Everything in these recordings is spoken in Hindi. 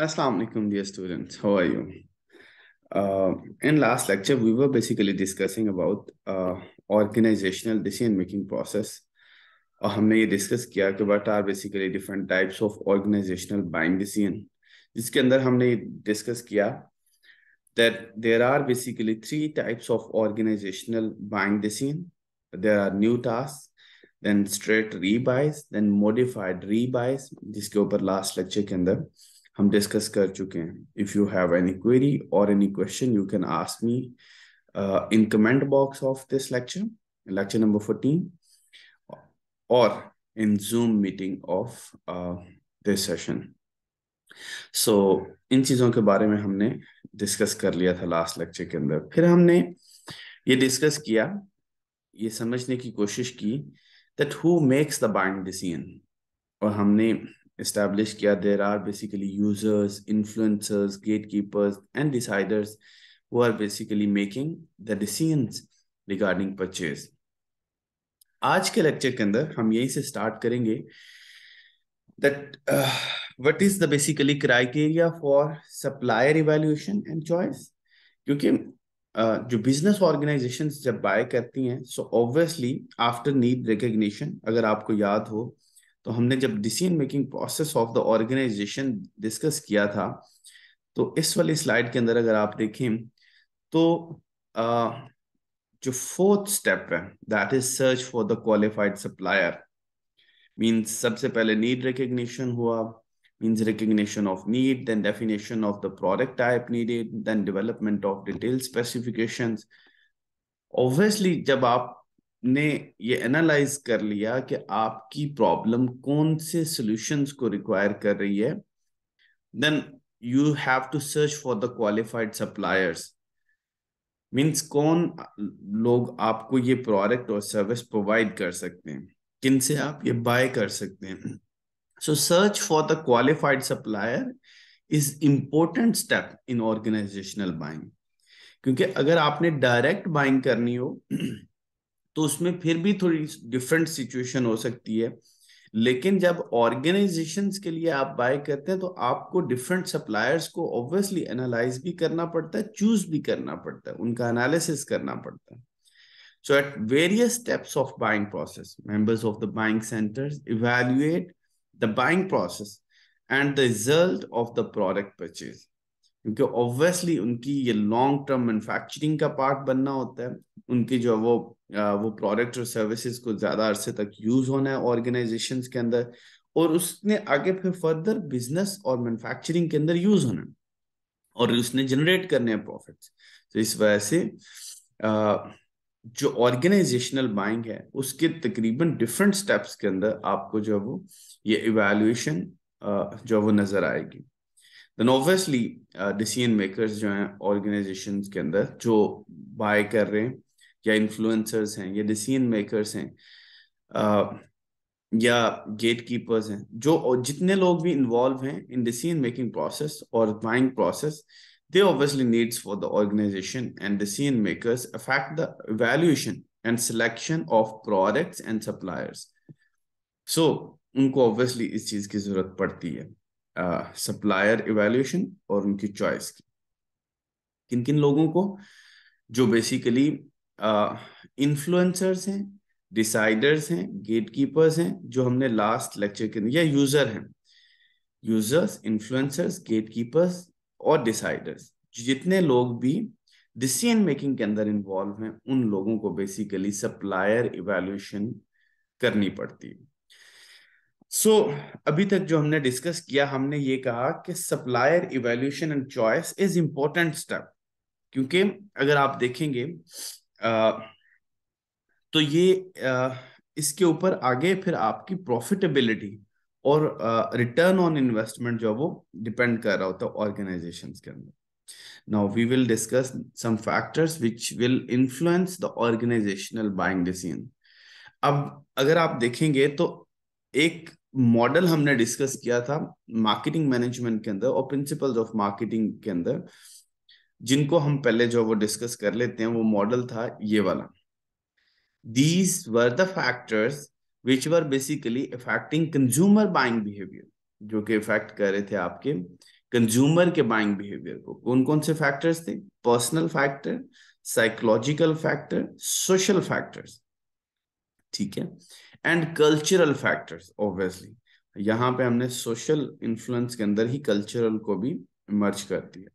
Alaikum dear students. How are you? Uh, in last lecture, we were basically discussing about uh, organizational decision-making process. Uh, we discussed kya ke are basically different types of organizational buying decision. In andar we discussed kya that there are basically three types of organizational buying decision. There are new tasks, then straight rebuys, then modified rebuys. This ke upar last lecture ke हम डिस्कस कर चुके हैं if you have any query और any question you can ask me in comment box of this lecture lecture number fourteen और in Zoom meeting of this session so इन चीज़ों के बारे में हमने डिस्कस कर लिया था लास्ट लेक्चर के अंदर फिर हमने ये डिस्कस किया ये समझने की कोशिश की that who makes the buying decision और हमने establish किया there are basically users influencers gatekeepers and deciders who are basically making the decisions regarding purchase आज के लेक्चर के अंदर हम यहीं से स्टार्ट करेंगे that uh, what is the basically criteria for supplier evaluation and choice क्योंकि uh, जो बिजनेस ऑर्गेनाइजेशंस जब बाय करती हैं so obviously after need recognition अगर आपको याद हो तो हमने जब decision making process of the organisation discuss किया था तो इस वाली स्लाइड के अंदर अगर आप देखें तो आ, जो फोर्थ स्टेप है that is search for the qualified supplier means सबसे पहले नीड रिकग्निशन हुआ means recognition of need then definition of the product type needed then development of detail specification obviously जब आप ने ये एनालाइज कर लिया कि आपकी प्रॉब्लम कौन से सॉल्यूशंस को रिक्वायर कर रही है then you have to search for the qualified suppliers means कौन लोग आपको ये प्रोडक्ट और सर्विस प्रोवाइड कर सकते हैं किन से आप ये बाय कर सकते हैं so search for the qualified supplier is important step in organisational buying क्योंकि अगर आपने डायरेक्ट बाइंग करनी हो तो उसमें फिर भी थोड़ी डिफरेंट सिचुएशन हो सकती है लेकिन जब ऑर्गेनाइजेशंस के लिए आप बाय करते हैं तो आपको डिफरेंट सप्लायर्स को ऑब्वियसली एनालाइज भी करना पड़ता है चूज भी करना पड़ता है उनका एनालिसिस करना पड़ता है so at various steps of buying process members of the buying centre evaluate the buying process and the result of the product purchase क्योंकि ऑब्वियसली उनकी ये लॉन्ग टर्म मैन्युफैक्चरिंग का पार्ट बनना होता है उनकी जो वो वो प्रोडक्ट और सर्विसेज को ज्यादा अरसे तक यूज होना है ऑर्गेनाइजेशन के अंदर और उसने आगे फिर फर्दर बिजनेस और मैन्युफैक्चरिंग के अंदर यूज होना है और उसने जनरेट करने हैं प्रॉफिट तो इस वजह से जो ऑर्गेनाइजेशनल बाइंग है उसके तकरीबन डिफरेंट स्टेप्स के अंदर आपको जो है वो ये इवेल्युएशन जो वो नजर आएगी देन ऑब्वियसली डिसीजन मेकर्स जो हैं ऑर्गेनाइजेशन के अंदर जो बाय कर रहे हैं या इन्फ्लुएंसर्स हैं या डिसीजन मेकर्स हैं uh, या गेट कीपर्स हैं जो और जितने लोग भी इन्वॉल्व हैं इन डिसीजन मेकिंग प्रोसेस और buying process they obviously needs for the organisation and decision makers affect the valuation and selection of products and suppliers so उनको ऑब्वियसली इस चीज की जरूरत पड़ती है सप्लायर uh, इवेल्यूशन और उनकी चॉइस की किन किन लोगों को जो बेसिकली इन्फ्लुएंसर्स uh, हैं डिसाइडर्स हैं गेट कीपर्स हैं जो हमने लास्ट लेक्चर के या यूजर हैं यूजर्स इन्फ्लुएंसर्स गेट कीपर्स और डिसाइडर्स जितने लोग भी डिसीजन मेकिंग के अंदर इन्वॉल्व हैं उन लोगों को बेसिकली सप्लायर इवेल्यूशन करनी पड़ती है सो so, अभी तक जो हमने डिस्कस किया हमने ये कहा कि supplier evaluation and choice is important step क्योंकि अगर आप देखेंगे आ, तो ये आ, इसके ऊपर आगे फिर आपकी प्रॉफिटेबिलिटी और रिटर्न ऑन इन्वेस्टमेंट जो है वो डिपेंड कर रहा होता है ऑर्गेनाइजेशन के अंदर now we will discuss some factors which will influence the organisational buying decision अब अगर आप देखेंगे तो एक मॉडल हमने डिस्कस किया था मार्केटिंग मैनेजमेंट के अंदर और प्रिंसिपल्स ऑफ मार्केटिंग के अंदर जिनको हम पहले जो वो डिस्कस कर लेते हैं वो मॉडल था ये वाला these were the factors which were basically affecting consumer buying behaviour जो कि इफेक्ट कर रहे थे आपके कंज्यूमर के बाइंग बिहेवियर को कौन कौन से फैक्टर्स थे personal factor psychological factor social factors ठीक है एंड कल्चरल फैक्टर्स ऑब्वियसली यहाँ पे हमने सोशल इन्फ्लुएंस के अंदर ही कल्चरल को भी मर्ज कर दिया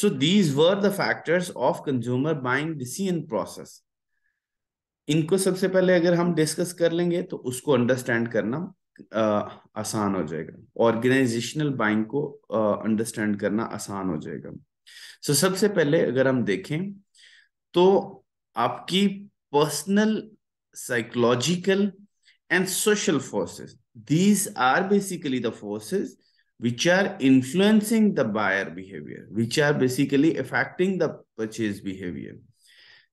so these were the factors of consumer buying decision process इनको सबसे पहले अगर हम डिस्कस कर लेंगे तो उसको अंडरस्टैंड करना आ, आसान हो जाएगा ऑर्गेनाइजेशनल बाइंग को अंडरस्टैंड करना आसान हो जाएगा सो so, सबसे पहले अगर हम देखें तो आपकी personal psychological and social forces. These are basically the forces which are influencing the buyer behavior, which are basically affecting the purchase behavior.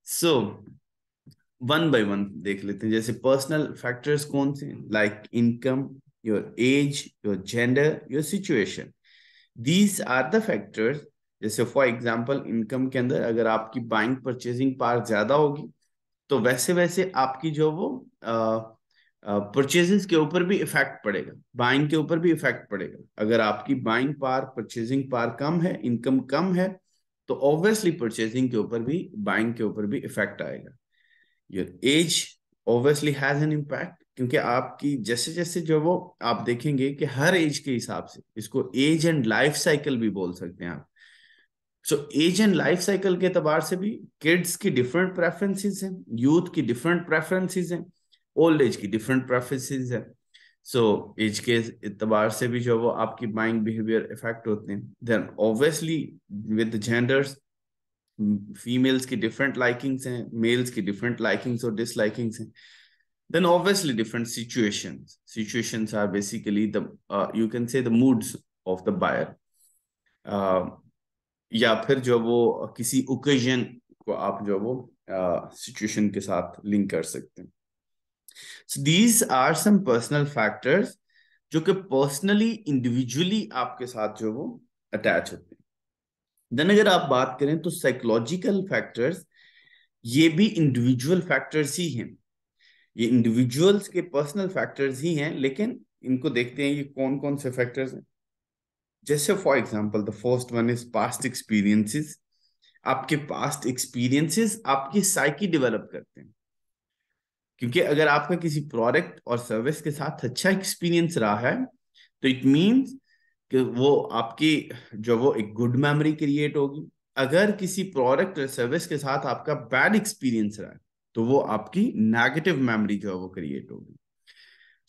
So, one by one, dekh lete. Jaise personal factors like income, your age, your gender, your situation. These are the factors. So, for example, income ke andar, agar aapki buying purchasing power zyada hogi, तो वैसे वैसे आपकी जो वो परचेजेस के ऊपर भी इफेक्ट पड़ेगा बाइंग के ऊपर भी इफेक्ट पड़ेगा अगर आपकी बाइंग पार परचेजिंग पार कम है इनकम कम है तो ऑब्वियसली परचेजिंग के ऊपर भी बाइंग के ऊपर भी इफेक्ट आएगा your age obviously has an impact क्योंकि आपकी जैसे जैसे जो वो आप देखेंगे कि हर एज के हिसाब से इसको एज एंड लाइफ साइकिल भी बोल सकते हैं आप so age and life cycle के अतबार से भी किड्स की डिफरेंट प्रेफरेंसेस हैं यूथ की डिफरेंट प्रेफरेंसेस हैं ओल्ड एज की डिफरेंट प्रेफरेंसेस हैं सो एज के अतबार से भी जो वो आपकी बाइंग बिहेवियर इफेक्ट होते हैं then obviously with genders females की डिफरेंट लाइकिंग्स हैं मेल्स की डिफरेंट लाइकिंग्स और डिसलाइकिंग्स हैं then obviously different situation situations are basically the uh, you can say the moods of the या फिर जो वो किसी ओकेजन को आप जो वो सिचुएशन uh, के साथ लिंक कर सकते हैं so these are some personal factors जो कि पर्सनली इंडिविजुअली आपके साथ जो वो अटैच होते हैं देन अगर आप बात करें तो साइकोलॉजिकल फैक्टर्स ये भी इंडिविजुअल फैक्टर्स ही हैं ये इंडिविजुअल्स के पर्सनल फैक्टर्स ही हैं लेकिन इनको देखते हैं ये कौन कौन से फैक्टर्स हैं जैसे for example the first one is past experiences आपके पास्ट एक्सपीरियंसिस आपकी साइकी डेवलप करते हैं क्योंकि अगर आपका किसी प्रोडक्ट और सर्विस के साथ अच्छा एक्सपीरियंस रहा है तो इट मीन्स कि वो आपकी जो वो एक गुड मेमोरी क्रिएट होगी अगर किसी प्रोडक्ट या सर्विस के साथ आपका बैड एक्सपीरियंस रहा है तो वो आपकी नेगेटिव मेमोरी जो है वो क्रिएट होगी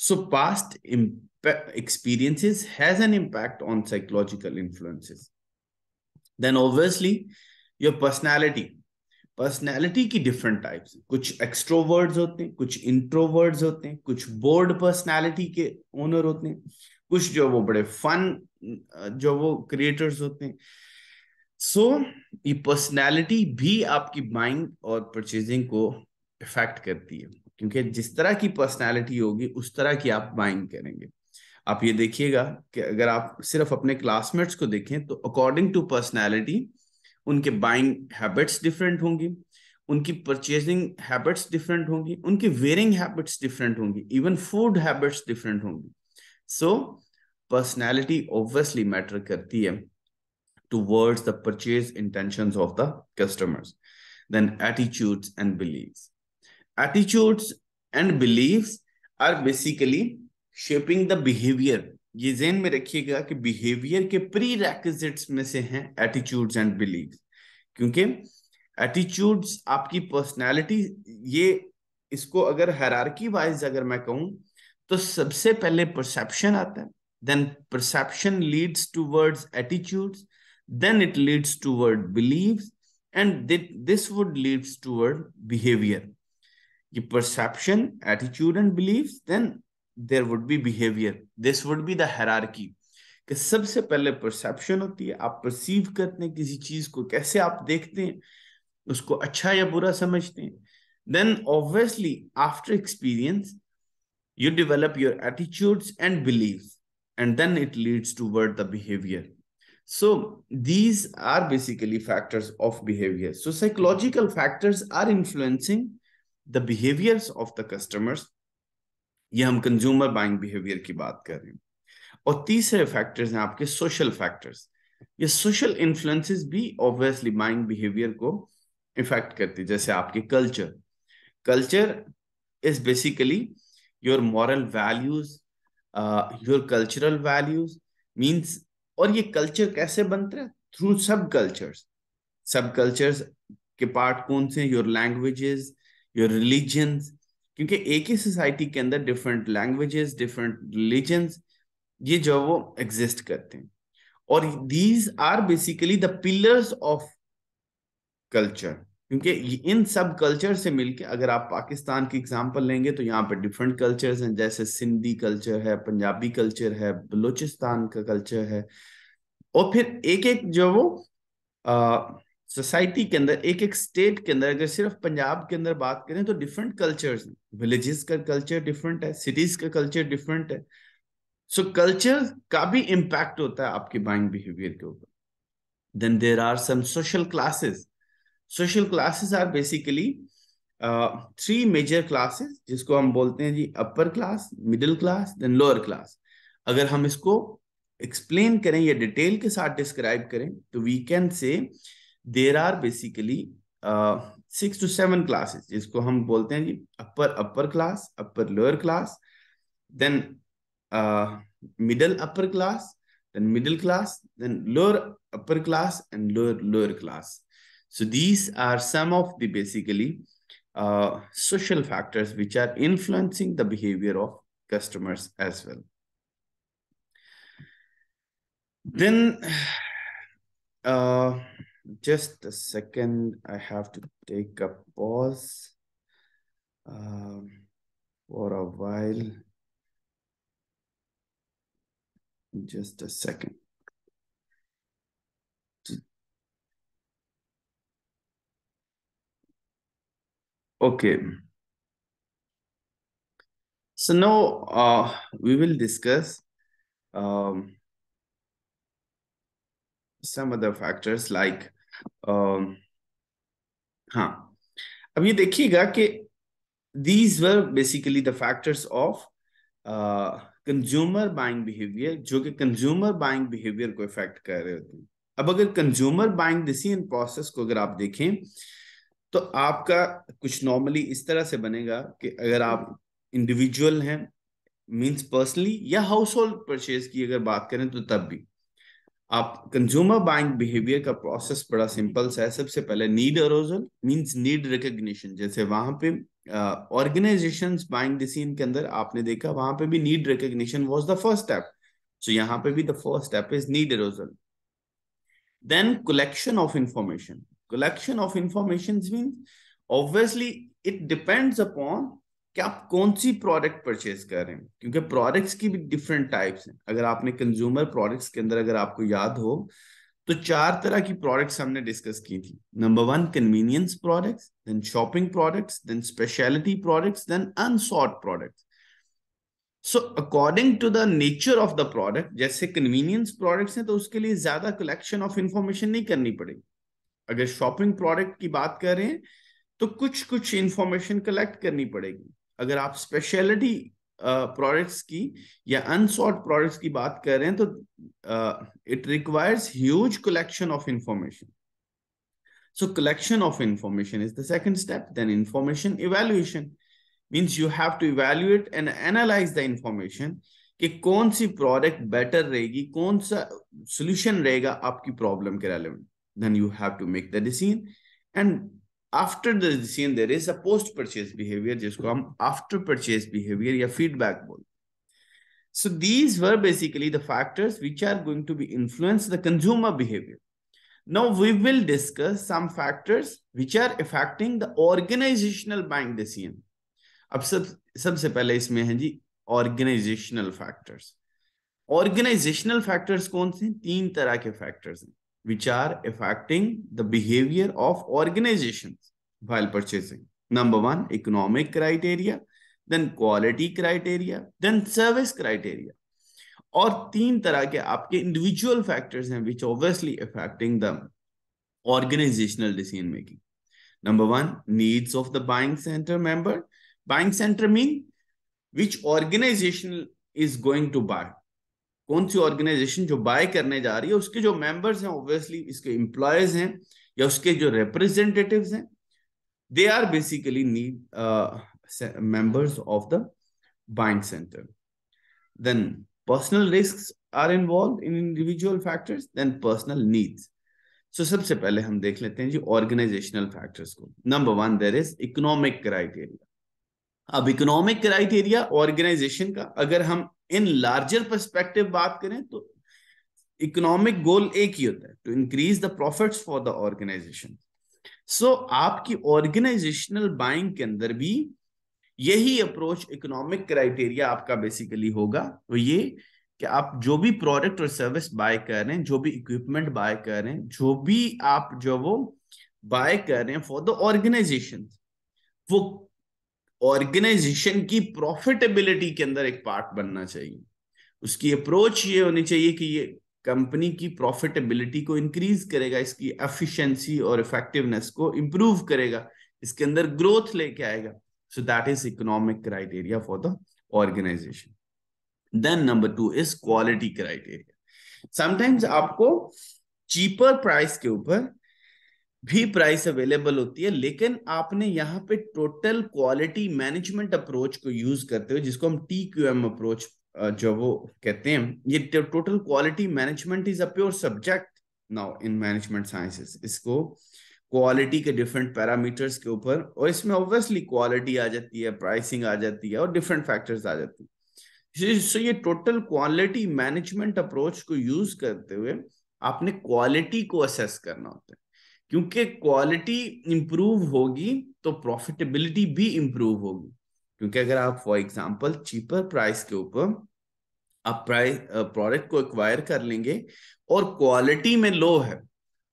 so past experiences has an impact on psychological influences then obviously your personality personality की डिफरेंट टाइप्स कुछ एक्सट्रोवर्ड्स होते हैं कुछ इंट्रोवर्ड्स होते हैं कुछ बोर्ड पर्सनैलिटी के ओनर होते हैं कुछ जो वो बड़े फन जो वो क्रिएटर्स होते हैं सो so, ये पर्सनैलिटी भी आपकी माइंड और परचेजिंग को इफेक्ट करती है क्योंकि जिस तरह की पर्सनैलिटी होगी उस तरह की आप बाइंग करेंगे आप ये देखिएगा कि अगर आप सिर्फ अपने क्लासमेट्स को देखें तो अकॉर्डिंग टू पर्सनैलिटी उनके बाइंग हैबिट्स डिफरेंट होंगी उनकी परचेजिंग हैबिट्स डिफरेंट होंगी उनकी वेयरिंग हैबिट्स डिफरेंट होंगी इवन फूड हैबिट्स डिफरेंट होंगी सो पर्सनैलिटी ऑब्वियसली मैटर करती है towards the purchase intention of the customers then attitudes and believe attitudes and believe are basically shaping the behaviour ये जेन में रखिएगा कि बिहेवियर के प्री रैक्जिट्स में से हैं एटीट्यूड्स एंड बिलीव क्योंकि एटीट्यूड्स आपकी पर्सनैलिटी ये इसको अगर हरारकी वाइज अगर मैं कहूं तो सबसे पहले परसेप्शन आता है then perception leads towards attitudes then it leads towards believe and this would leads towards behaviour कि perception attitude and believe then there would be behaviour this would be the hierarchy कि सबसे पहले परसेप्शन होती है आप परसीव करते हैं किसी चीज को कैसे आप देखते हैं उसको अच्छा या बुरा समझते हैं then obviously after experience you develop your attitudes and believe and then it leads toward the behavior so these are basically factors of behavior so psychological factors are influencing the behaviors of the customers ये हम कंज्यूमर बाइंग बिहेवियर की बात कर रहे हैं और तीसरे फैक्टर्स हैं आपके सोशल फैक्टर्स ये सोशल इन्फ्लुएंसेस भी ऑब्वियसली बाइंग बिहेवियर को इफेक्ट करती है जैसे आपके culture culture is basically your moral values your cultural values means और ये कल्चर कैसे बनते हैं थ्रू सब कल्चर्स सब कल्चर्स के पार्ट कौन से योर लैंग्वेजेस योर रिलीजन्स क्योंकि एक ही सोसाइटी के अंदर डिफरेंट लैंग्वेजेस डिफरेंट रिलीजन ये जो वो एग्जिस्ट करते हैं और these are basically the pillars of culture क्योंकि इन सब कल्चर से मिलके अगर आप पाकिस्तान की एग्जांपल लेंगे तो यहाँ पे डिफरेंट कल्चर्स हैं जैसे सिंधी कल्चर है पंजाबी कल्चर है बलूचिस्तान का कल्चर है और फिर एक एक जो वो सोसाइटी के अंदर एक एक स्टेट के अंदर अगर सिर्फ पंजाब के अंदर बात करें तो डिफरेंट कल्चर्स विलेजेस का कल्चर डिफरेंट है सिटीज का कल्चर डिफरेंट है सो so, कल्चर का भी इम्पैक्ट होता है आपके बाइंग बिहेवियर के ऊपर then there are some social classes social classes are basically three major classes जिसको हम बोलते हैं जी upper class middle class then lower class अगर हम इसको एक्सप्लेन करें या डिटेल के साथ डिस्क्राइब करें तो we can say There are basically uh, six to seven classes. जिसको हम बोलते हैं जी upper upper class upper lower class then middle then middle class, then lower upper class, and lower lower class. So these are some of the basically uh, social factors which are influencing the behavior of customers as well. Then uh, just a second. I have to take a pause um, for a while. Just a second. Okay. So now uh, we will discuss um, some other factors like हाँ अब ये देखिएगा कि these were basically the factors of consumer buying behaviour जो कि कंज्यूमर बाइंग बिहेवियर को इफेक्ट कर रहे होते हैं अब अगर कंज्यूमर बाइंग डिसीजन प्रोसेस को अगर आप देखें तो आपका कुछ नॉर्मली इस तरह से बनेगा कि अगर आप इंडिविजुअल हैं मींस पर्सनली या हाउस होल्ड परचेज की अगर बात करें तो तब भी आप कंज्यूमर बाइंग बिहेवियर का प्रोसेस बड़ा सिंपल सा है सबसे पहले need arousal means need recognition जैसे वहां पे ऑर्गेनाइजेशन बाइंग डिसीजन के अंदर आपने देखा वहां पे भी need recognition was the first step so यहाँ पे भी the first step is need arousal then collection of information collection of information mean obviously it depends upon कि आप कौन सी प्रोडक्ट परचेज कर रहे हैं क्योंकि प्रोडक्ट्स की भी डिफरेंट टाइप्स हैं अगर आपने कंज्यूमर प्रोडक्ट्स के अंदर अगर आपको याद हो तो चार तरह की प्रोडक्ट्स हमने डिस्कस की थी number one convenience products then shopping products then speciality products then unsought products so according to the nature of the product जैसे कन्वीनियंस प्रोडक्ट्स हैं तो उसके लिए ज्यादा कलेक्शन ऑफ इंफॉर्मेशन नहीं करनी पड़ेगी अगर शॉपिंग प्रोडक्ट की बात कर रहे हैं तो कुछ कुछ इंफॉर्मेशन कलेक्ट करनी पड़ेगी अगर आप स्पेशलिटी प्रोडक्ट्स की या अनसॉर्ट प्रोडक्ट्स की बात कर रहे हैं तो it requires huge collection of information so collection of information is the second step then information evaluation means you have to evaluate and analyse the information कि कौन सी प्रोडक्ट बेटर रहेगी कौन सा सोल्यूशन रहेगा आपकी प्रॉब्लम के relevant then you have to make the decision and after the decision there is a post purchase behaviour जिसको हम आफ्टर परचेज बिहेवियर या फीडबैक बोलते सो these were basically the factors which are going to be influence the consumer behaviour Now we will discuss some factors which are affecting the organizational buying decision. अब सब सबसे पहले इसमें है जी organizational factors. Organizational factors कौन से हैं तीन तरह के factors हैं which are affecting the behavior of organizations while purchasing. Number one, economic criteria, then quality criteria, then service criteria. और तीन तरह के आपके इंडिविजुअल फैक्टर्स हैं which obviously affecting the organisational decision making number one needs of the buying center member buying center mean which organization is going to buy कौन सी ऑर्गेनाइजेशन जो बाय करने जा रही है उसके जो मेंबर्स हैं ऑब्वियसली इसके एम्प्लॉयज हैं या उसके जो रिप्रेजेंटेटिव हैं they are basically need members of the buying centre then personal risk are involve in individual factors then personal needs So सबसे पहले हम देख लेते हैं जी ऑर्गेनाइजेशनल फैक्टर्स को number one there is economic criteria अब इकोनॉमिक क्राइटेरिया ऑर्गेनाइजेशन का अगर हम इन लार्जर परस्पेक्टिव बात करें तो इकोनॉमिक गोल एक ही होता है to increase the profits for the organisation so आपकी ऑर्गेनाइजेशनल बाइंग के अंदर भी यही अप्रोच इकोनॉमिक क्राइटेरिया आपका बेसिकली होगा वो तो ये कि आप जो भी प्रोडक्ट और सर्विस बाय कर रहे हैं जो भी इक्विपमेंट बाय कर रहे हैं जो भी आप जो वो बाय कर रहे हैं फॉर द ऑर्गेनाइजेशन वो ऑर्गेनाइजेशन की प्रॉफिटेबिलिटी के अंदर एक पार्ट बनना चाहिए उसकी अप्रोच ये होनी चाहिए कि ये कंपनी की प्रॉफिटेबिलिटी को इंक्रीज करेगा इसकी एफिशिएंसी और इफेक्टिवनेस को इम्प्रूव करेगा इसके अंदर ग्रोथ लेके आएगा so that is economic criteria for the organisation then number two is quality criteria sometimes आपको चीपर प्राइस के ऊपर भी प्राइस अवेलेबल होती है लेकिन आपने यहाँ पे टोटल क्वालिटी मैनेजमेंट अप्रोच को यूज करते हुए जिसको हम टी क्यू एम अप्रोच जो वो कहते हैं ये total quality management is a pure subject now in management sciences इसको क्वालिटी के डिफरेंट पैरामीटर्स के ऊपर और इसमें ऑब्वियसली क्वालिटी आ जाती है प्राइसिंग आ जाती है और डिफरेंट फैक्टर्स आ जाती है सो ये टोटल क्वालिटी मैनेजमेंट अप्रोच को यूज करते हुए आपने क्वालिटी को असेस करना होता है क्योंकि क्वालिटी इंप्रूव होगी तो प्रॉफिटेबिलिटी भी इंप्रूव होगी क्योंकि अगर आप फॉर एग्जाम्पल चीपर प्राइस के ऊपर आप प्राइस प्रोडक्ट को एक्वायर कर लेंगे और क्वालिटी में लो है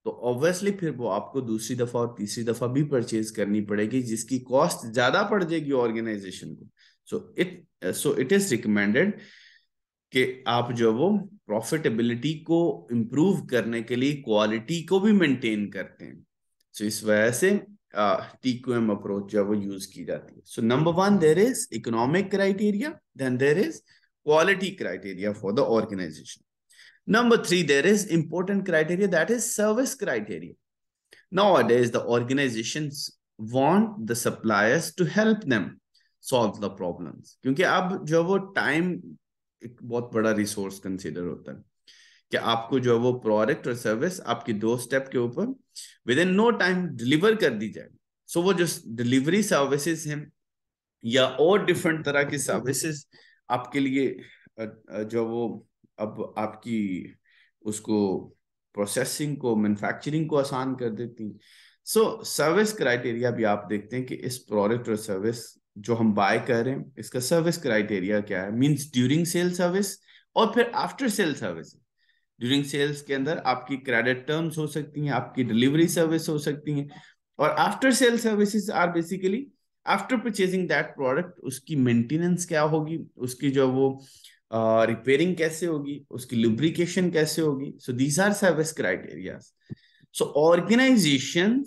तो ऑब्वियसली फिर वो आपको दूसरी दफा और तीसरी दफा भी परचेज करनी पड़ेगी जिसकी कॉस्ट ज्यादा पड़ जाएगी ऑर्गेनाइजेशन को so it so it is recommended कि आप जो वो प्रॉफिटेबिलिटी को इम्प्रूव करने के लिए क्वालिटी को भी मेंटेन करते हैं सो so, इस वजह से टी क्यू एम अप्रोच जो वो यूज की जाती है so number one there is economic criteria then there is quality criteria for the organisation number three there is important criteria that is service criteria now is the organisation want the suppliers to help them solve the problem क्योंकि अब जो वो टाइम एक बहुत बड़ा रिसोर्स कंसिडर होता है कि आपको जो है वो प्रोडक्ट और सर्विस आपकी दो स्टेप के ऊपर within no time deliver कर दी जाए सो so, वो जो डिलीवरी सर्विसेज हैं या और डिफरेंट तरह की सर्विसेज आपके लिए जो वो अब आपकी उसको प्रोसेसिंग को मैन्युफैक्चरिंग को आसान कर देती सो सर्विस क्राइटेरिया भी आप देखते हैं कि इस प्रोडक्ट और सर्विस जो हम बाय कर रहे हैं इसका सर्विस क्राइटेरिया क्या है मींस ड्यूरिंग सेल सर्विस और फिर after sale service during sales के अंदर आपकी क्रेडिट टर्म्स हो सकती हैं आपकी डिलीवरी सर्विस हो सकती हैं और after sale services are basically after purchasing that product उसकी मेंटेनेंस क्या होगी उसकी जो वो रिपेयरिंग uh, कैसे होगी उसकी लुब्रिकेशन कैसे होगी so these are service criteria so organisation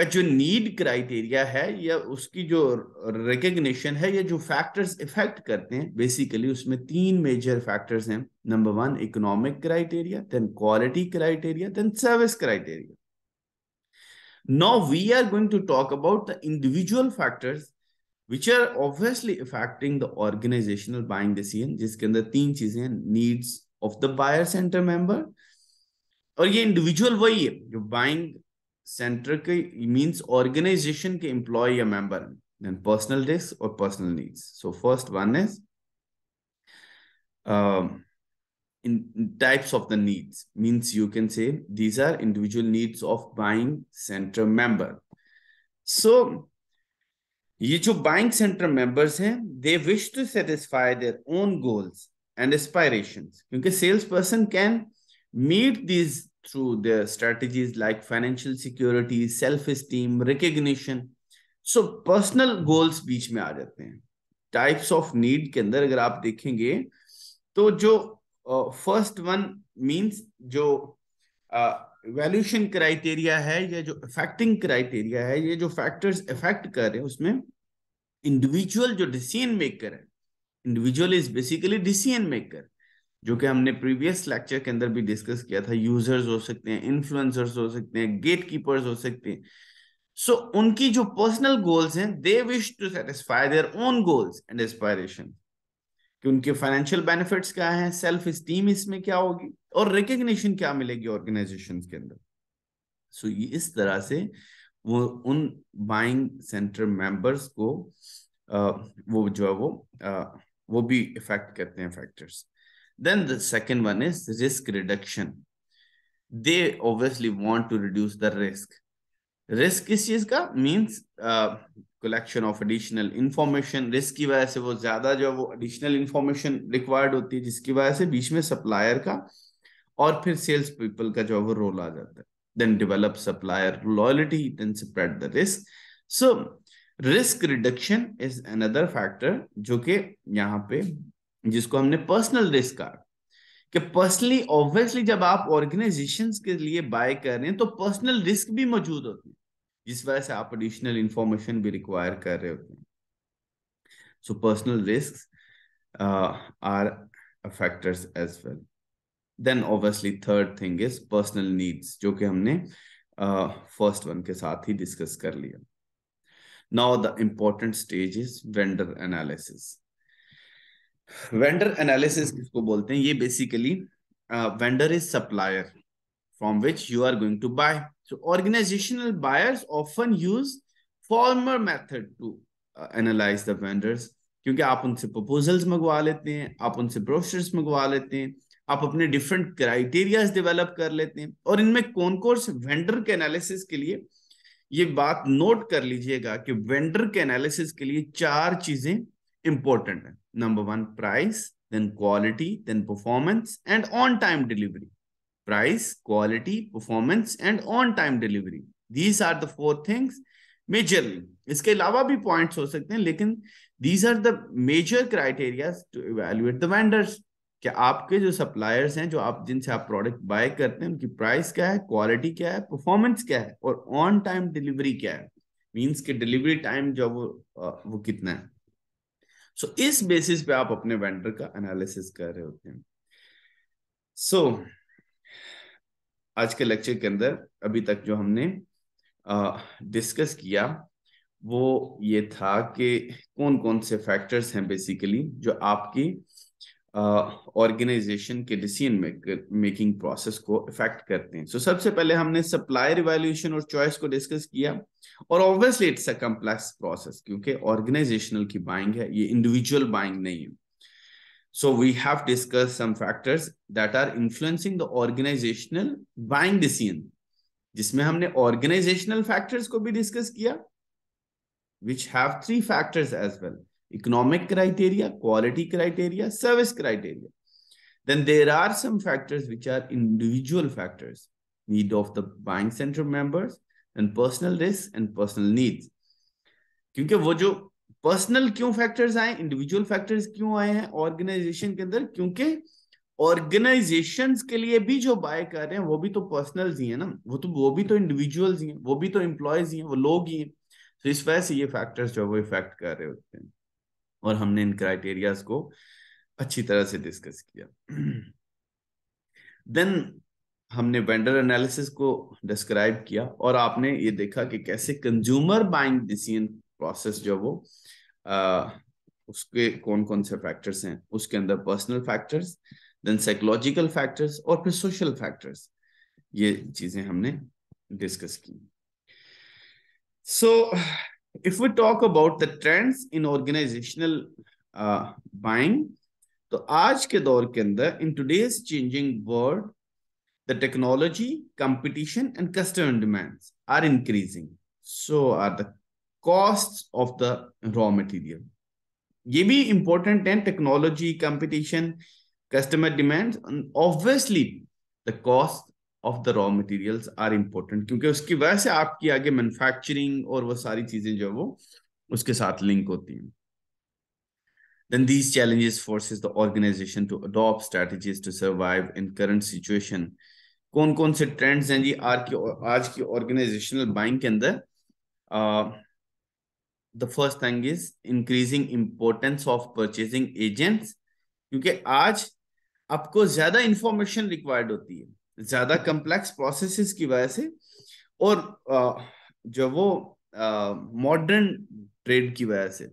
का जो नीड क्राइटेरिया है या उसकी जो रिकग्निशन है या जो फैक्टर्स इफेक्ट करते हैं बेसिकली उसमें तीन मेजर फैक्टर्स हैं number one economic criteria then quality criteria then service criteria now we are going to talk about the individual factors which are obviously effecting the organisational buying decision जिसके अंदर तीन चीजें हैं needs of the buyer centre member और ये इंडिविजुअल वही है जो बाइंग सेंटर के मींस ऑर्गेनाइजेशन के एम्प्लॉय या मेंबर देन पर्सनल रिस्क और personal needs so first one is in types of the needs means you can say these are individual needs of buying centre member so ये जो बाइंग सेंटर मेंबर्स हैं they wish to satisfy their own goals and aspirations क्योंकि sales person can meet these through their strategies like financial security self esteem recognition so personal goals बीच में आ जाते हैं टाइप्स ऑफ नीड के अंदर अगर आप देखेंगे तो जो फर्स्ट वन मींस जो वैल्यूशन क्राइटेरिया है या जो अफेक्टिंग क्राइटेरिया है ये जो फैक्टर्स इफेक्ट कर रहे हैं उसमें इंडिविजुअल जो डिसीजन मेकर है individual is basically decision maker जो कि हमने प्रीवियस लेक्चर के अंदर भी डिस्कस किया था यूजर्स हो सकते हैं इन्फ्लुएंसर्स हो सकते हैं गेट कीपर्स हो सकते हैं सो so, उनकी जो पर्सनल गोल्स हैं they wish to satisfy their own goals and aspiration कि उनके फाइनेंशियल बेनिफिट्स क्या हैं सेल्फ स्टीम इसमें क्या होगी और रिकग्निशन क्या मिलेगी ऑर्गेनाइजेशन के अंदर सो so, इस तरह से वो उन बाइंग सेंटर मेंबर्स को आ, वो जो है वो आ, वो भी इफेक्ट करते हैं factors Then the second one is risk reduction. They obviously want to reduce the risk. Risk किस चीज का means collection of additional information risk की वजह से वो ज्यादा जो वो एडिशनल इंफॉर्मेशन रिक्वायर्ड होती है जिसकी वजह से बीच में सप्लायर का और फिर सेल्स पीपल का जो वो रोल आ जाता है then develop supplier loyalty then spread the risk so risk reduction is another factor जो कि यहाँ पे जिसको हमने पर्सनल रिस्क कहा कि पर्सनली ऑब्वियसली जब आप ऑर्गेनाइजेशन के लिए बाय कर रहे हैं तो पर्सनल रिस्क भी मौजूद होते हैं जिस वजह से आप एडिशनल इंफॉर्मेशन भी रिक्वायर कर रहे होते हैं so personal risk are factors as well then obviously third thing is personal needs जो कि हमने फर्स्ट uh, वन के साथ ही डिस्कस कर लिया now the important stage is vendor analysis vendor analysis किसको बोलते हैं ये basically vendor is supplier from which you are going to buy so organisational buyers often use formal method to analyse the vendors क्योंकि आप उनसे प्रपोजल्स मंगवा लेते हैं आप उनसे ब्रोशर्स मंगवा लेते हैं आप अपने डिफरेंट क्राइटेरिया डेवलप कर लेते हैं और इनमें कौन कौन से वेंडर के एनालिसिस के लिए ये बात नोट कर लीजिएगा कि वेंडर के एनालिसिस के लिए चार चीजें important है number one price then quality then performance and on time delivery price quality performance and on time delivery these are the four things majorly इसके अलावा भी पॉइंट्स हो सकते हैं लेकिन these are the major criteria to evaluate the vendors क्या आपके जो सप्लायर्स हैं जो आप जिनसे आप प्रोडक्ट बाय करते हैं उनकी प्राइस क्या है क्वालिटी क्या है परफॉर्मेंस क्या है और ऑन टाइम डिलीवरी क्या है मींस के डिलीवरी टाइम जो वो वो कितना है सो so, इस बेसिस पे आप अपने वेंडर का एनालिसिस कर रहे होते हैं सो so, आज के लेक्चर के अंदर अभी तक जो हमने डिस्कस किया वो ये था कि कौन कौन से फैक्टर्स हैं बेसिकली जो आपकी ऑर्गेनाइजेशन के डिसीजन मेकिंग प्रोसेस को इफेक्ट करते हैं सो so, सबसे पहले हमने सप्लायर इवेल्यूशन और चॉइस को डिस्कस किया और obviously it's a complex process क्योंकि ऑर्गेनाइजेशनल की बाइंग है ये इंडिविजुअल बाइंग नहीं है so we have discuss some factors that are influencing the organisational buying decision जिसमें हमने ऑर्गेनाइजेशनल फैक्टर्स को भी डिस्कस किया which have three factors as well economic criteria, quality criteria, service criteria. Then there are some factors which are individual factors, need of the buying center members and personal risks and personal needs. क्योंकि वो जो पर्सनल क्यों फैक्टर्स आए इंडिविजुअल फैक्टर्स क्यों आए हैं ऑर्गेनाइजेशन के अंदर क्योंकि ऑर्गेनाइजेशन के लिए भी जो बाय कर रहे हैं वो भी तो पर्सनल ही है ना वो तो वो भी तो इंडिविजुअल्स ही हैं वो भी तो एम्प्लॉयज ही हैं वो लोग ही हैं तो इस वजह से ये फैक्टर्स जो है वो इफेक्ट कर रहे होते हैं और हमने इन क्राइटेरियाज को अच्छी तरह से डिस्कस किया देन हमने वेंडर एनालिसिस को डिस्क्राइब किया और आपने ये देखा कि कैसे कंज्यूमर बाइंग डिसीजन प्रोसेस जो वो आ, उसके कौन कौन से फैक्टर्स हैं उसके अंदर personal factors then psychological factors और फिर सोशल फैक्टर्स ये चीजें हमने डिस्कस की सो so, if we talk about the trends in organizational uh, buying, तो आज in today's changing world, the technology, competition and customer demands are increasing. So are the costs of the raw material. ये भी important है technology, competition, customer demands and obviously the cost. Of the raw materials are important क्योंकि उसकी वजह से आपकी आगे मैन्युफैक्चरिंग और वो सारी चीजें जो है वो उसके साथ लिंक होती हैं then these challenges forces the organization to adopt strategies to survive in current situation kon kon se trends hain ji aaj ki aaj ki organizational buying ke andar uh the first thing is increasing importance of purchasing agents kyunki aaj aapko zyada information required hoti hai ज्यादा कम्प्लेक्स प्रोसेस की वजह से और जो वो मॉडर्न ट्रेड की वजह से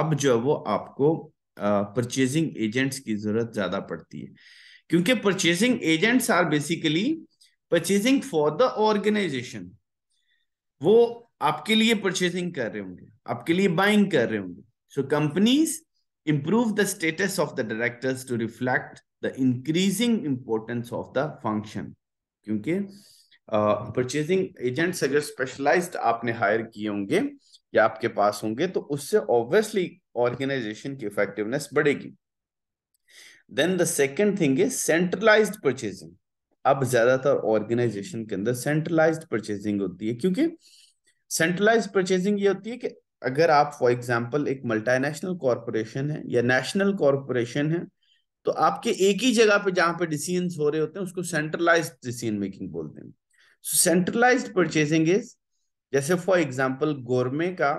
अब जो है वो आपको परचेजिंग एजेंट्स की जरूरत ज्यादा पड़ती है क्योंकि purchasing agents are basically purchasing for the organisation वो आपके लिए परचेजिंग कर रहे होंगे आपके लिए बाइंग कर रहे होंगे so companies improve the status of the directors to reflect the increasing importance of the function क्योंकि परचेजिंग एजेंट्स अगर स्पेशलाइज्ड आपने हायर किए होंगे या आपके पास होंगे तो उससे ऑब्वियसली ऑर्गेनाइजेशन की इफेक्टिवनेस बढ़ेगी then the second thing is centralise purchasing अब ज्यादातर ऑर्गेनाइजेशन के अंदर सेंट्रलाइज्ड परचेजिंग होती है क्योंकि सेंट्रलाइज परचेजिंग ये होती है कि अगर आप फॉर एग्जाम्पल एक मल्टीनेशनल कॉरपोरेशन है या नेशनल कॉरपोरेशन है तो आपके एक ही जगह पे जहां पे डिसीजन हो रहे होते हैं उसको सेंट्रलाइज डिसीजन मेकिंग बोलते हैं सो सेंट्रलाइज परचेजिंग इज जैसे फॉर एग्जाम्पल गोरमे का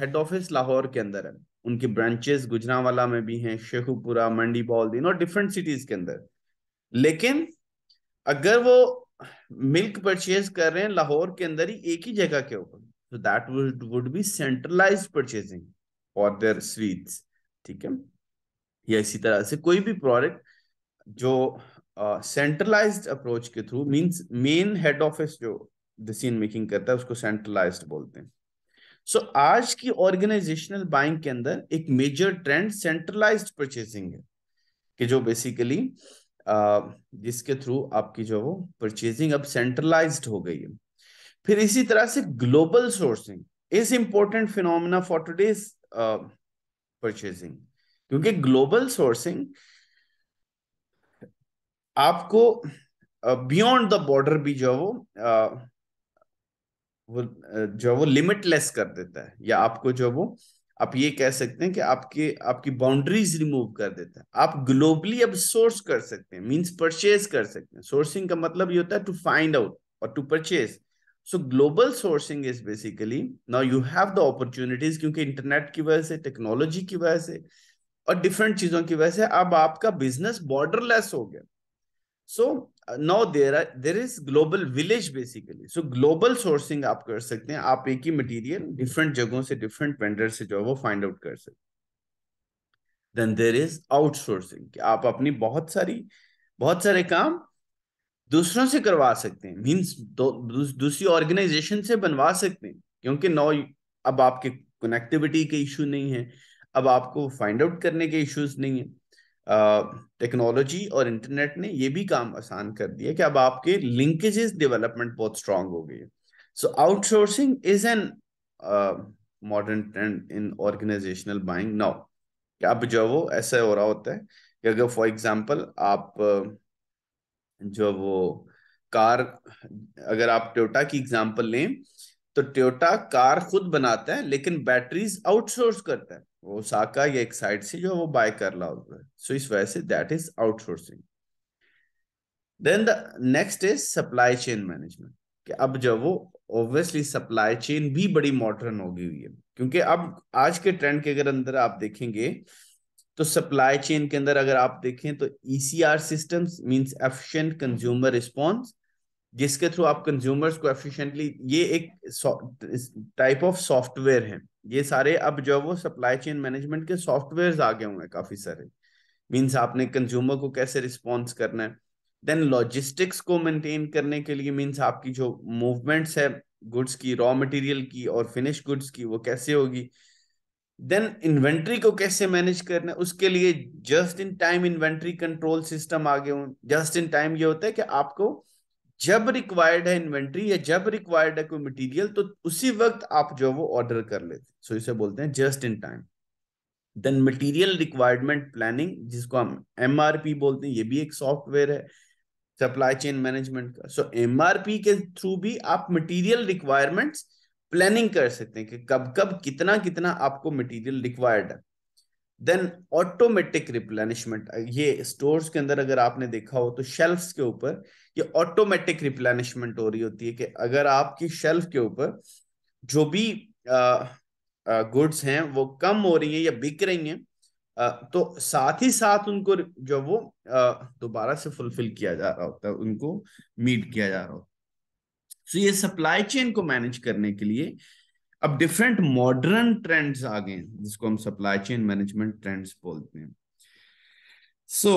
हेड ऑफिस लाहौर के अंदर है उनकी ब्रांचेस गुजरावाला में भी हैं शेखुपुरा मंडी बॉल और डिफरेंट सिटीज के अंदर लेकिन अगर वो मिल्क परचेज कर रहे हैं लाहौर के अंदर ही एक ही जगह के ऊपर तो that would would be centralise purchasing for their sweets ठीक है या इसी तरह से कोई भी प्रोडक्ट जो सेंट्रलाइज्ड अप्रोच के through means main head office जो डिसीजन मेकिंग करता है उसको सेंट्रलाइज्ड बोलते हैं सो so, आज की ऑर्गेनाइजेशनल बाइंग के अंदर एक मेजर ट्रेंड सेंट्रलाइज्ड परचेजिंग है कि जो बेसिकली जिसके थ्रू आपकी जो वो परचेजिंग अब सेंट्रलाइज्ड हो गई है फिर इसी तरह से global sourcing is important phenomena for today's purchasing क्योंकि ग्लोबल सोर्सिंग आपको बियॉन्ड द बॉर्डर भी जो वो वो जो वो लिमिटलेस कर देता है या आपको जो वो आप ये कह सकते हैं कि आपके आपकी बाउंड्रीज रिमूव कर देता है आप ग्लोबली अब सोर्स कर सकते हैं मींस परचेज कर सकते हैं सोर्सिंग का मतलब ये होता है टू फाइंड आउट और to purchase so global sourcing is basically now you have the opportunities क्योंकि इंटरनेट की वजह से टेक्नोलॉजी की वजह से और डिफरेंट चीजों की वजह से अब आपका बिजनेस बॉर्डरलेस हो गया so now there there is global village basically so global sourcing आप कर सकते हैं आप एक ही मटेरियल डिफरेंट जगहों से डिफरेंट वेंडर से जो है वो फाइंड आउट कर सकते देन देर इज आउटसोर्सिंग आप अपनी बहुत सारी बहुत सारे काम दूसरों से करवा सकते हैं मीन्स दूसरी ऑर्गेनाइजेशन से बनवा सकते हैं क्योंकि नो अब आपके कनेक्टिविटी के इशू नहीं है अब आपको फाइंड आउट करने के इश्यूज नहीं है टेक्नोलॉजी और इंटरनेट ने ये भी काम आसान कर दिया कि अब आपके लिंकेजेस डेवलपमेंट बहुत स्ट्रांग हो गई है so outsourcing is an modern trend in organisational buying now अब जो वो ऐसा हो रहा होता है कि अगर फॉर एग्जाम्पल आप जो वो कार अगर आप टोयोटा की एग्जाम्पल लें तो टोयोटा कार खुद बनाता है लेकिन बैटरीज आउटसोर्स करता है वो साका या एक साइड से जो वो बाय कर ला होता है सो इस वजह से that is outsourcing then the next is supply chain management कि अब जब वो ऑब्वियसली सप्लाई चेन भी बड़ी मॉडर्न होगी हुई है क्योंकि अब आज के ट्रेंड के अगर अंदर आप देखेंगे तो सप्लाई चेन के अंदर अगर आप देखें तो ECR systems means efficient consumer response जिसके थ्रू आप कंज्यूमर्स को एफिशिएंटली ये एक टाइप ऑफ सॉफ्टवेयर है ये सारे अब जो वो सप्लाई चेन मैनेजमेंट के सॉफ्टवेयर्स आ गए हुए काफी सारे मीन्स आपने कंज्यूमर को कैसे रिस्पॉन्स करना है देन लॉजिस्टिक्स को मेंटेन करने के लिए मीन्स आपकी जो मूवमेंट्स है गुड्स की रॉ मटेरियल की और फिनिश गुड्स की वो कैसे होगी देन इन्वेंट्री को कैसे मैनेज करना है उसके लिए just in time inventory control system आ गए जस्ट इन टाइम ये होता है कि आपको जब रिक्वायर्ड है इन्वेंट्री या जब रिक्वायर्ड है कोई मटेरियल तो उसी वक्त आप जो वो ऑर्डर कर लेते सो इसे बोलते हैं just in time then material requirement planning जिसको हम एमआरपी बोलते हैं ये भी एक सॉफ्टवेयर है सप्लाई चेन मैनेजमेंट का सो so, एमआरपी के थ्रू भी आप मटेरियल रिक्वायरमेंट्स प्लानिंग कर सकते हैं कि कब कब कितना कितना आपको मटेरियल रिक्वायर्ड है देन ऑटोमेटिक रिप्लेनिशमेंट ये स्टोर्स के अंदर अगर आपने देखा हो तो शेल्फ के ऊपर ये ऑटोमेटिक रिप्लेनिशमेंट हो रही होती है कि अगर आपकी शेल्फ के ऊपर जो भी गुड्स हैं वो कम हो रही है या बिक रही हैं तो साथ ही साथ उनको जो वो दोबारा से फुलफिल किया जा रहा होता है उनको मीट किया जा रहा होता है तो ये सप्लाई चेन को मैनेज करने के लिए अब डिफरेंट मॉडर्न ट्रेंड्स आ गए जिसको हम सप्लाई चेन मैनेजमेंट ट्रेंड्स बोलते हैं so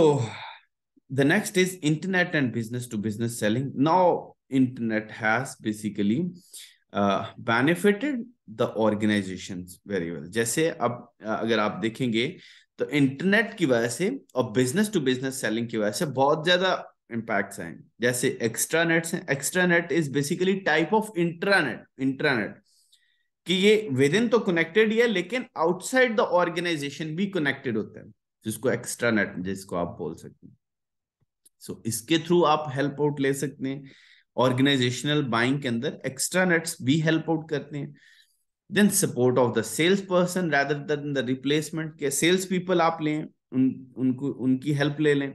the next is internet and business to business selling now internet has basically benefited the organization very well जैसे अब uh, अगर आप देखेंगे तो इंटरनेट की वजह से और बिजनेस टू बिजनेस सेलिंग की वजह से बहुत ज्यादा इम्पैक्ट हैं जैसे एक्स्ट्रा नेट्स हैं extra net is basically type of internet internet कि ये विद इन तो कनेक्टेड ही है लेकिन आउटसाइड द ऑर्गेनाइजेशन भी कनेक्टेड होते हैं जिसको एक्स्ट्रा नेट जिसको आप बोल सकते हैं सो so, इसके थ्रू आप हेल्प आउट ले सकते हैं ऑर्गेनाइजेशनल बाइंग के अंदर एक्स्ट्रा नेट्स भी हेल्प आउट करते हैं then support of the sales person rather than the replacement के सेल्स पीपल आप लें उन उनको उनकी हेल्प ले लें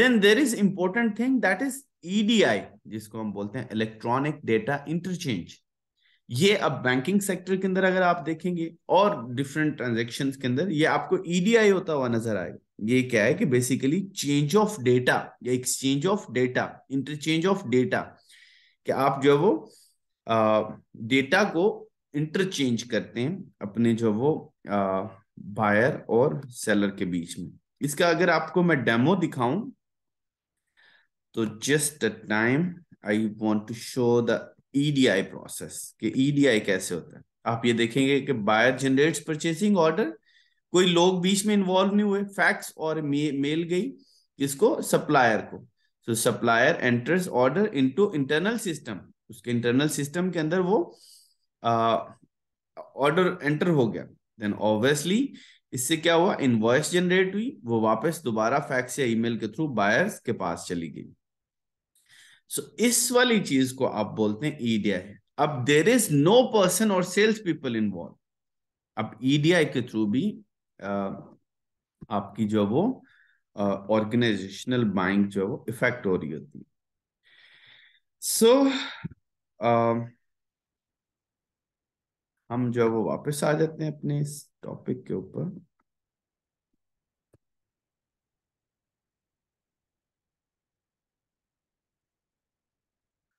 then there is important thing that is EDI जिसको हम बोलते हैं इलेक्ट्रॉनिक डेटा इंटरचेंज ये अब बैंकिंग सेक्टर के अंदर अगर आप देखेंगे और डिफरेंट ट्रांजेक्शन के अंदर ये आपको ईडीआई e होता हुआ नजर आएगा ये क्या है कि बेसिकली चेंज ऑफ डेटा या exchange of data interchange of data कि आप जो है वो डेटा को इंटरचेंज करते हैं अपने जो वो बायर और सेलर के बीच में इसका अगर आपको मैं डेमो दिखाऊं तो just time I want to show the EDI e process कि ईडीआई e कैसे होता है आप ये देखेंगे कि बायर जनरेट्स परचेसिंग ऑर्डर कोई लोग बीच में इन्वॉल्व नहीं हुए फैक्स और मेल गई इसको सप्लायर को तो supplier enters order into internal system उसके इंटरनल सिस्टम के अंदर वो ऑर्डर एंटर हो गया देन ऑब्वियसली इससे क्या हुआ इनवॉइस जनरेट हुई वो वापस दोबारा फैक्स या ईमेल के थ्रू बायर्स के पास चली गई सो इस वाली चीज को आप बोलते हैं ईडीआई e अब देर इज नो पर्सन और सेल्स पीपल इन्वॉल्व अब ईडीआई e के थ्रू भी uh, आपकी जो वो ऑर्गेनाइजेशनल बाइंग जो है वो इफेक्ट हो रही होती है सो so, हम जो वो वापस आ जाते हैं अपने इस टॉपिक के ऊपर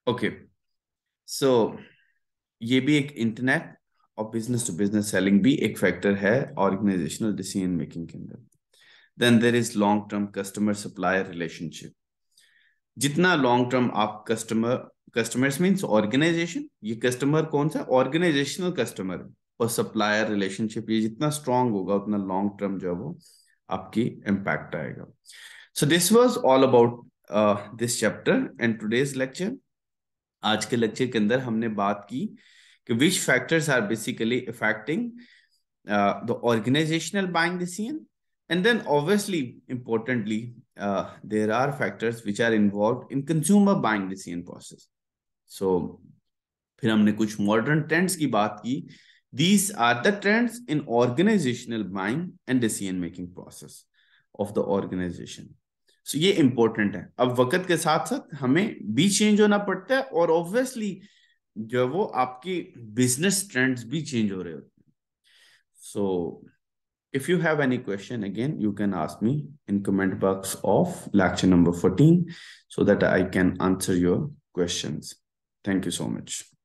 ओके सो ये भी एक इंटरनेट और बिजनेस टू बिजनेस सेलिंग भी एक फैक्टर है ऑर्गेनाइजेशनल डिसीजन मेकिंग के अंदर then there is long term customer supplier relationship जितना लॉन्ग टर्म आप कस्टमर कस्टमर्स मीन्स ऑर्गेनाइजेशन ये कस्टमर कौन सा ऑर्गेनाइजेशनल कस्टमर और सप्लायर रिलेशनशिप ये जितना स्ट्रांग होगा उतना लॉन्ग टर्म जो है वो आपकी इम्पैक्ट आएगा so this was all about this chapter and today's lecture आज के लेक्चर के अंदर हमने बात की कि which factors are basically affecting the organisational buying decision and then obviously importantly there are factors which are involve in consumer buying decision process so फिर हमने कुछ मॉडर्न ट्रेंड्स की बात की these are the trends in organisational buying and decision making process of the organisation सो ये इंपॉर्टेंट है अब वक्त के साथ साथ हमें भी चेंज होना पड़ता है और ऑब्वियसली जो है वो आपकी बिजनेस ट्रेंड्स भी चेंज हो रहे होते हैं so if you have any question again you can ask me in comment box of lecture number fourteen so that I can answer your question thank you so much